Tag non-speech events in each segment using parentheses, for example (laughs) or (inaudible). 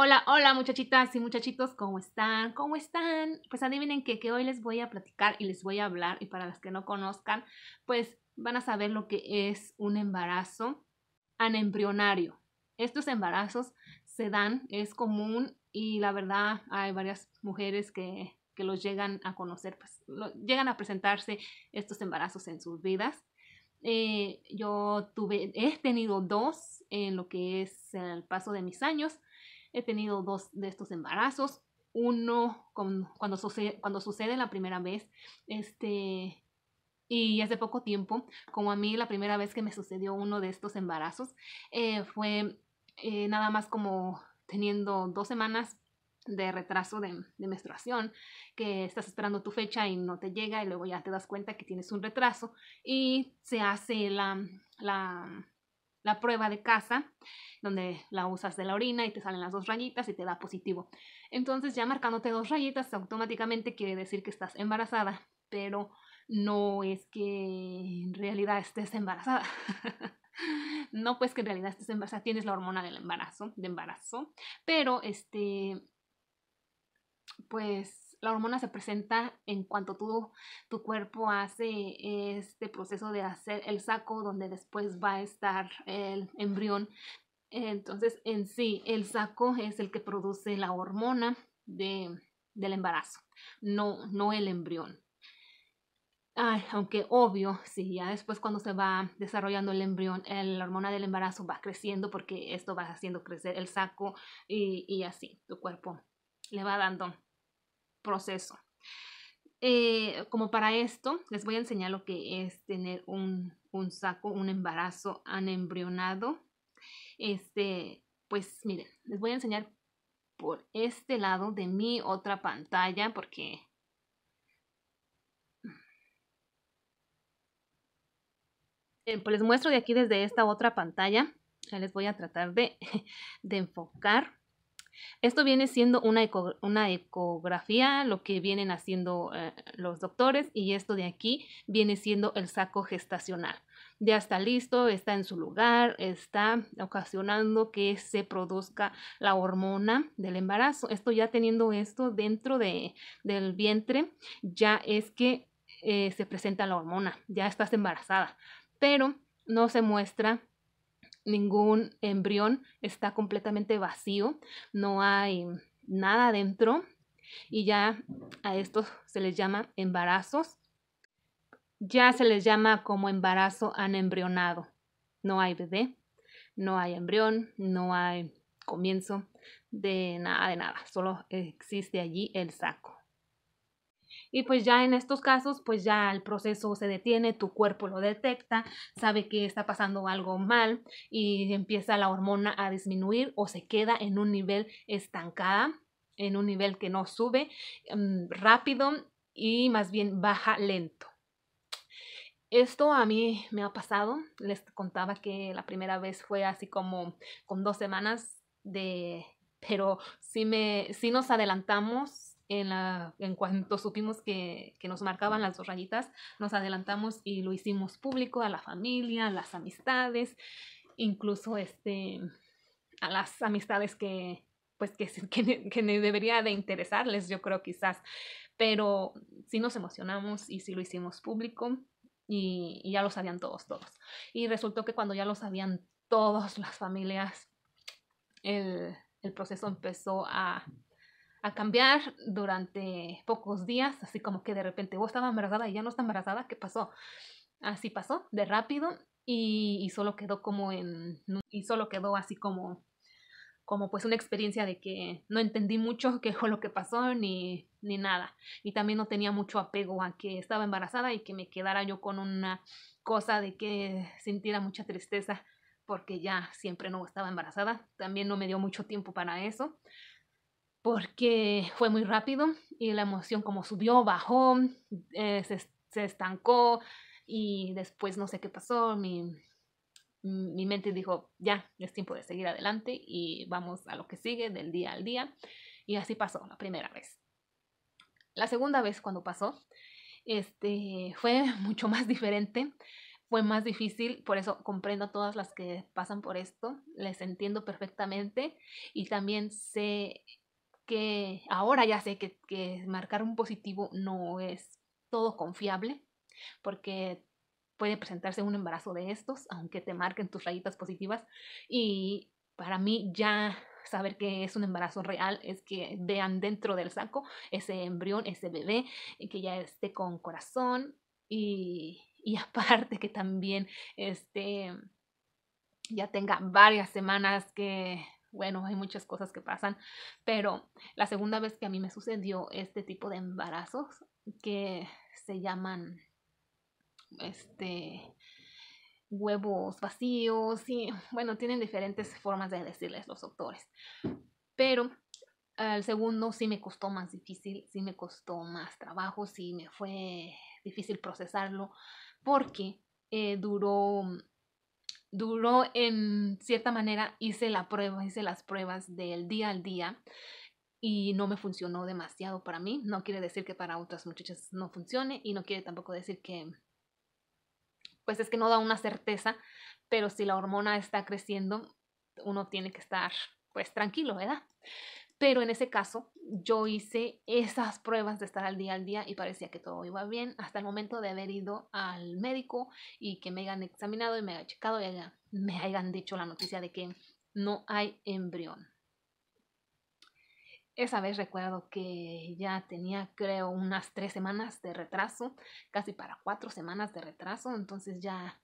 Hola, hola muchachitas y muchachitos, ¿cómo están? ¿Cómo están? Pues adivinen que, que hoy les voy a platicar y les voy a hablar y para las que no conozcan, pues van a saber lo que es un embarazo anembrionario. Estos embarazos se dan, es común y la verdad hay varias mujeres que, los llegan a conocer, pues llegan a presentarse estos embarazos en sus vidas. Eh, yo tuve, he tenido dos en lo que es el paso de mis años He tenido dos de estos embarazos. Uno cuando, sucede, cuando sucede la primera vez, este, y hace poco tiempo, como a mí la primera vez que me sucedió uno de estos embarazos, eh, fue eh, nada más como teniendo dos semanas de retraso de, menstruación, que estás esperando tu fecha y no te llega y luego ya te das cuenta que tienes un retraso y se hace la, la la prueba de casa, donde la usas de la orina y te salen las dos rayitas y te da positivo. Entonces ya marcándote dos rayitas automáticamente quiere decir que estás embarazada, pero no es que en realidad estés embarazada. (laughs) no pues que en realidad estés embarazada, tienes la hormona del embarazo, de embarazo, pero este pues la hormona se presenta en cuanto tu, tu cuerpo hace este proceso de hacer el saco donde después va a estar el embrión. Entonces, en sí, el saco es el que produce la hormona de, del embarazo, no, no el embrión. aunque obvio, sí, ya después cuando se va desarrollando el embrión, la hormona del embarazo va creciendo porque esto va haciendo crecer el saco y, y así tu cuerpo le va dando proceso. Eh, como para esto, les voy a enseñar lo que es tener un, saco, un embarazo anembrionado. Este, pues miren, les voy a enseñar por este lado de mi otra pantalla porque pues, les muestro de aquí desde esta otra pantalla. Ya les voy a tratar de, (laughs) de enfocar. Esto viene siendo una, ecografía, lo que vienen haciendo eh, los doctores, y esto de aquí viene siendo el saco gestacional. Ya está listo, está en su lugar, está ocasionando que se produzca la hormona del embarazo. Esto ya teniendo esto dentro de, del vientre, ya es que eh, se presenta la hormona, ya estás embarazada, pero no se muestra ningún embrión está completamente vacío, no hay nada dentro y ya a estos se les llama embarazos. Ya se les llama como embarazo anembrionado. No hay bebé, no hay embrión, no hay comienzo de nada de nada, solo existe allí el saco. Y pues ya en estos casos, pues ya el proceso se detiene, tu cuerpo lo detecta, sabe que está pasando algo mal y empieza la hormona a disminuir o se queda en un nivel estancada, en un nivel que no sube em, rápido y más bien baja lento. Esto a mí me ha pasado, les contaba que la primera vez fue así como con dos semanas de, pero si me, sí nos adelantamos, en, cuanto supimos que, nos marcaban las dos rayitas, nos adelantamos y lo hicimos público a la familia, a las amistades, incluso este, a las amistades que pues que, debería de interesarles, yo creo quizás, pero sí nos emocionamos y sí lo hicimos público y, ya lo sabían todos, todos. Y resultó que cuando ya lo sabían todas las familias, el proceso empezó a, a cambiar durante pocos días, así como que de repente vos oh, estaba embarazada y ya no está embarazada, ¿qué pasó? Así pasó, de rápido, y, solo quedó como en, y solo quedó así como, como pues una experiencia de que no entendí mucho (laughs) qué fue lo que pasó ni, ni nada, y también no tenía mucho apego a que estaba embarazada y que me quedara yo con una cosa de que sintiera mucha tristeza porque ya siempre no estaba embarazada, también no me dio mucho tiempo para eso porque fue muy rápido y la emoción como subió, bajó, eh, se, estancó y después no sé qué pasó, mi, mi mente dijo, ya, es tiempo de seguir adelante y vamos a lo que sigue del día al día. Y así pasó la primera vez. La segunda vez cuando pasó, este, fue (laughs) mucho más diferente, fue más difícil, por eso comprendo a todas las que pasan por esto, les entiendo perfectamente y también sé que ahora ya sé que, marcar un positivo no es todo confiable, porque puede presentarse un embarazo de estos, aunque te marquen tus rayitas positivas. Y para mí ya saber que es un embarazo real es que vean dentro del saco ese embrión, ese bebé, que ya esté con corazón y, (laughs) aparte que también este, ya tenga varias semanas que bueno, hay muchas cosas que pasan, pero la segunda vez que a mí me sucedió este tipo de embarazos que se llaman este huevos vacíos y bueno, tienen diferentes formas de decirles los doctores. Pero el segundo sí me costó más difícil, sí me costó más trabajo, sí me fue difícil procesarlo porque eh, duró duró en cierta manera, hice la prueba, hice las pruebas del día al día y no me funcionó demasiado para mí. No quiere decir que para otras muchachas no funcione y no quiere tampoco decir que, pues es que no da una certeza, pero si la hormona está creciendo, uno tiene que estar pues tranquilo, ¿verdad? Pero en ese caso, yo hice esas pruebas de estar al día al día y parecía que todo iba bien hasta el momento de haber ido al médico y que me hayan examinado y me hayan checado y me hayan dicho la noticia de que no hay embrión. Esa vez recuerdo que ya tenía, creo, unas tres semanas de retraso, casi para cuatro semanas de retraso, entonces ya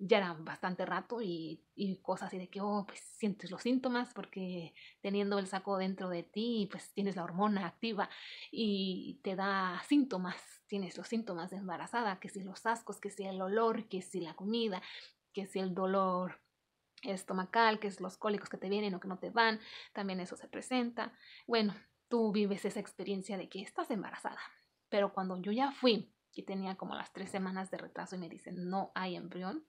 ya era bastante rato y, cosas así de que, oh, pues sientes los síntomas porque teniendo el saco dentro de ti, pues tienes la hormona activa y te da síntomas, tienes los síntomas de embarazada, que si los ascos, que si el olor, que si la comida, que si el dolor estomacal, que es los cólicos que te vienen o que no te van, también eso se presenta. Bueno, tú vives esa experiencia de que estás embarazada, pero cuando yo ya fui, que tenía como las tres semanas de retraso y me dicen no hay embrión,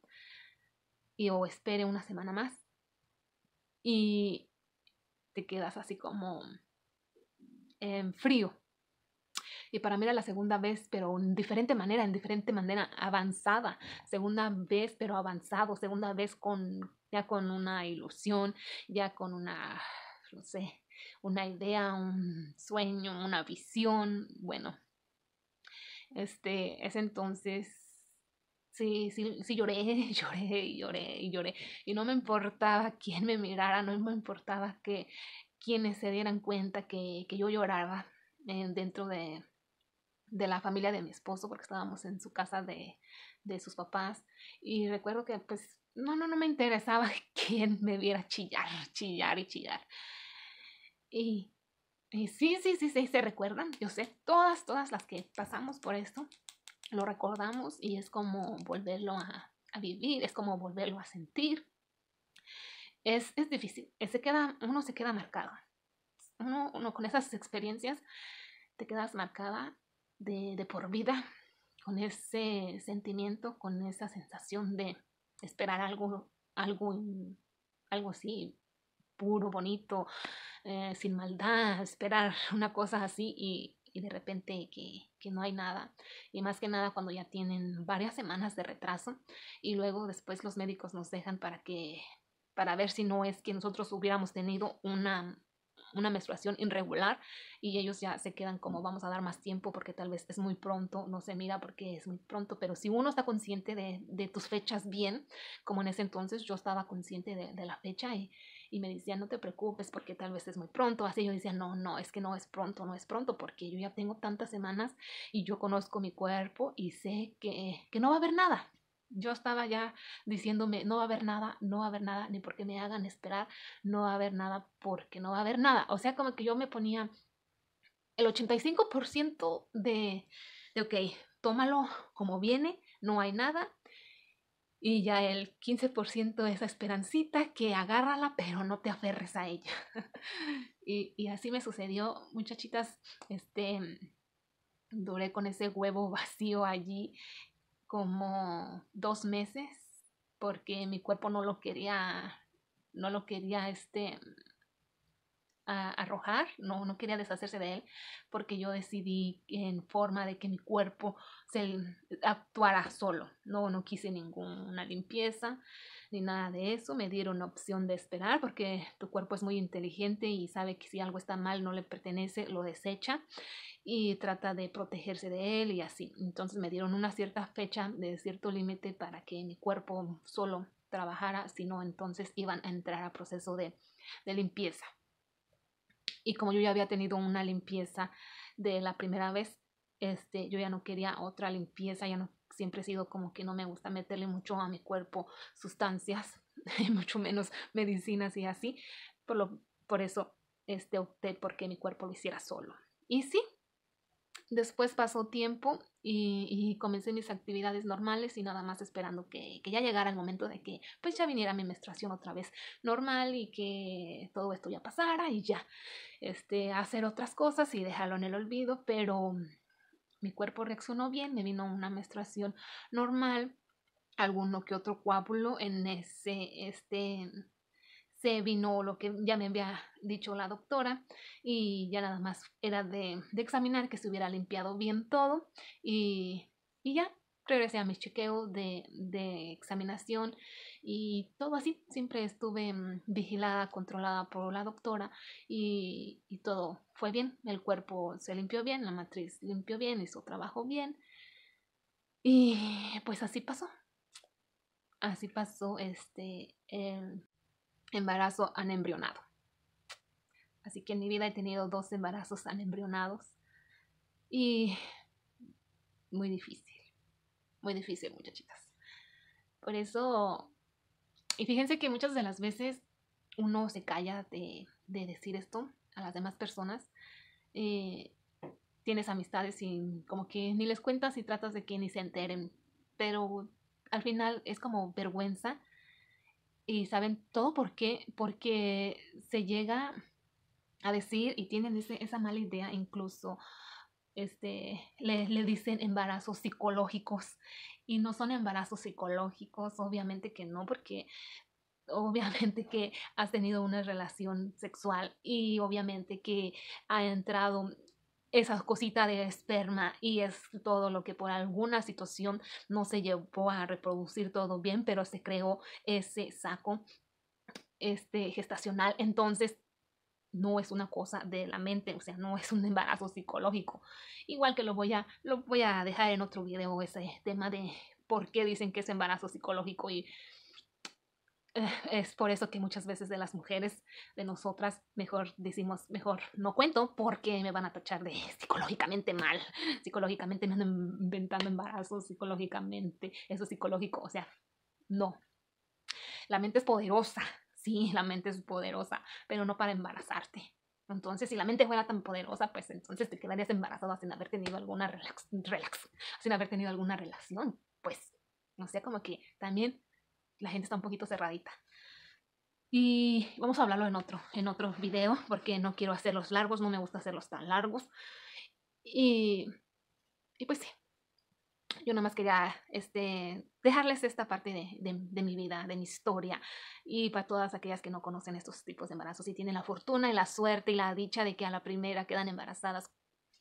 y o espere una semana más. Y te quedas así como en frío. Y para mí era la segunda vez, pero en diferente manera, en diferente manera avanzada. Segunda vez, pero avanzado. Segunda vez con ya con una ilusión, ya con una, no sé, una idea, un sueño, una visión. Bueno, este, es entonces Sí, sí, sí lloré, (laughs) lloré, lloré, lloré. Y no me importaba quién me mirara, no me importaba que quienes se dieran cuenta que, yo lloraba eh, dentro de, la familia de mi esposo, porque estábamos en su casa de, sus papás. Y recuerdo que pues no, no, no me interesaba (laughs) quién me viera chillar, chillar y chillar. Y, y sí, sí, sí, sí, se recuerdan, yo sé, todas, todas las que pasamos por esto, lo recordamos y es como volverlo a, vivir, es como volverlo a sentir. Es, difícil, eh, se queda, uno se queda marcado. Uno, con esas experiencias te quedas marcada de, por vida, con ese sentimiento, con esa sensación de esperar algo, algo, algo así puro, bonito, eh, sin maldad, esperar una cosa así y, y de repente que, no hay nada. Y más que nada cuando ya tienen varias semanas de retraso y luego después los médicos nos dejan para que para ver si no es que nosotros hubiéramos tenido una una menstruación irregular y ellos ya se quedan como vamos a dar más tiempo porque tal vez es muy pronto, no se mira porque es muy pronto, pero si uno está consciente de, tus fechas bien, como en ese entonces yo estaba consciente de, de la fecha y, y me decía, no te preocupes porque tal vez es muy pronto. Así yo decía, no, no, es que no es pronto, no es pronto porque yo ya tengo tantas semanas y yo conozco mi cuerpo y sé que, no va a haber nada. Yo estaba ya diciéndome, no va a haber nada, no va a haber nada, ni porque me hagan esperar, no va a haber nada porque no va a haber nada. O sea, como que yo me ponía el 85% de, de, ok, tómalo como viene, no hay nada, y ya el 15% de esa esperancita que agárrala, pero no te aferres a ella. (laughs) y, y, así me sucedió, muchachitas, este, duré con ese huevo vacío allí como dos meses porque mi cuerpo no lo quería, no lo quería, este, a arrojar, no, no quería deshacerse de él, porque yo decidí en forma de que mi cuerpo se actuara solo, no, no quise ninguna limpieza ni nada de eso, me dieron opción de esperar, porque tu cuerpo es muy inteligente y sabe que si algo está mal, no le pertenece, lo desecha y trata de protegerse de él y así. Entonces me dieron una cierta fecha de cierto límite para que mi cuerpo solo trabajara, si no entonces iban a entrar a proceso de limpieza. Y como yo ya había tenido una limpieza de la primera vez, este, yo ya no quería otra limpieza, ya no siempre he sido como que no me gusta meterle mucho a mi cuerpo sustancias, (laughs) mucho menos medicinas y así. Por, lo, por eso este, opté porque mi cuerpo lo hiciera solo. Y sí, Después pasó tiempo y, comencé mis actividades normales y nada más esperando que, ya llegara el momento de que pues ya viniera mi menstruación otra vez normal y que todo esto ya pasara y ya este, hacer otras cosas y dejarlo en el olvido, pero mi cuerpo reaccionó bien, me vino una menstruación normal, alguno que otro coágulo en ese, este, se vino lo que ya me había dicho la doctora y ya nada más era de, examinar que se hubiera limpiado bien todo y, ya regresé a mi chequeo de, examinación y todo así. Siempre estuve mm, vigilada, controlada por la doctora y, y todo fue bien. El cuerpo se limpió bien, la matriz limpió bien, hizo trabajo bien. Y pues así pasó. Así pasó este embarazo anembrionado. Así que en mi vida he tenido dos embarazos anembrionados y muy difícil, muy difícil muchachitas. Por eso, y fíjense que muchas de las veces uno se calla de, decir esto a las demás personas. Eh, tienes amistades y como que ni les cuentas y tratas de que ni se enteren, pero al final es como vergüenza y saben todo por qué, porque se llega a decir y tienen esa mala idea incluso. Este, le, le dicen embarazos psicológicos y no son embarazos psicológicos, obviamente que no, porque obviamente que has tenido una relación sexual y obviamente que ha entrado esas cositas de esperma y es todo lo que por alguna situación no se llevó a reproducir todo bien, pero se creó ese saco este gestacional, entonces no es una cosa de la mente, o sea, no es un embarazo psicológico. Igual que voy a lo voy a dejar en otro video ese tema de por qué dicen que es embarazo psicológico y (laughs) es por eso que muchas veces de las mujeres, de nosotras, mejor decimos, mejor no cuento porque me van a tachar de (laughs) psicológicamente mal, psicológicamente me ando inventando embarazos, psicológicamente, eso es psicológico, o sea, no. La mente es poderosa, (laughs) sí, la mente es poderosa, pero no para embarazarte. Entonces, si la mente fuera tan poderosa, pues entonces te quedarías embarazada sin haber tenido alguna relax, sin haber tenido alguna relación, pues, o sea, como que también la gente está un poquito cerradita. Y vamos a hablarlo en otro, en otro video, porque no quiero hacerlos largos, no me gusta hacerlos tan largos. Y, pues sí, yo nada más quería este, dejarles esta parte de, de, mi vida, de mi historia, y para todas aquellas que no conocen estos tipos de embarazos y tienen la fortuna y la suerte y la dicha de que a la primera quedan embarazadas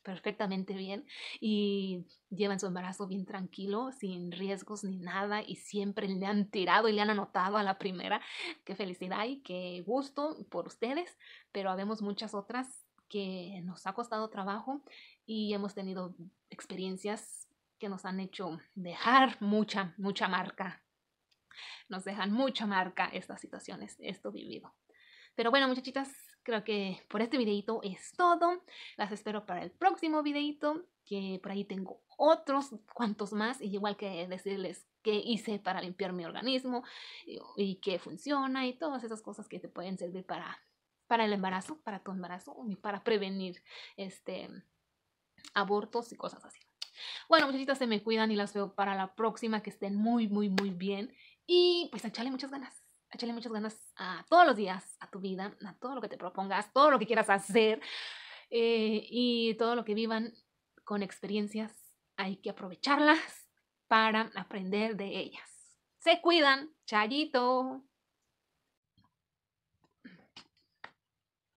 perfectamente bien y llevan su embarazo bien tranquilo, sin riesgos ni nada y siempre le han tirado y le han anotado a la primera. Qué felicidad y qué gusto por ustedes, pero habemos muchas otras que nos ha costado trabajo y hemos tenido experiencias que nos han hecho dejar mucha, mucha marca. Nos dejan mucha marca estas situaciones, esto vivido. Pero bueno, muchachitas, creo que por este videito es todo. Las espero para el próximo videito, que por ahí tengo otros cuantos más, y igual que decirles qué hice para limpiar mi organismo y, qué funciona y todas esas cosas que te pueden servir para, para el embarazo, para tu embarazo y para prevenir este abortos y cosas así. Bueno, muchachitas, se me cuidan y las veo para la próxima. Que estén muy, muy, muy bien. Y pues echarle muchas ganas échale muchas ganas a todos los días, a tu vida, a todo lo que te propongas, todo lo que quieras hacer eh, y todo lo que vivan con experiencias. Hay que aprovecharlas para aprender de ellas. Se cuidan. Chayito.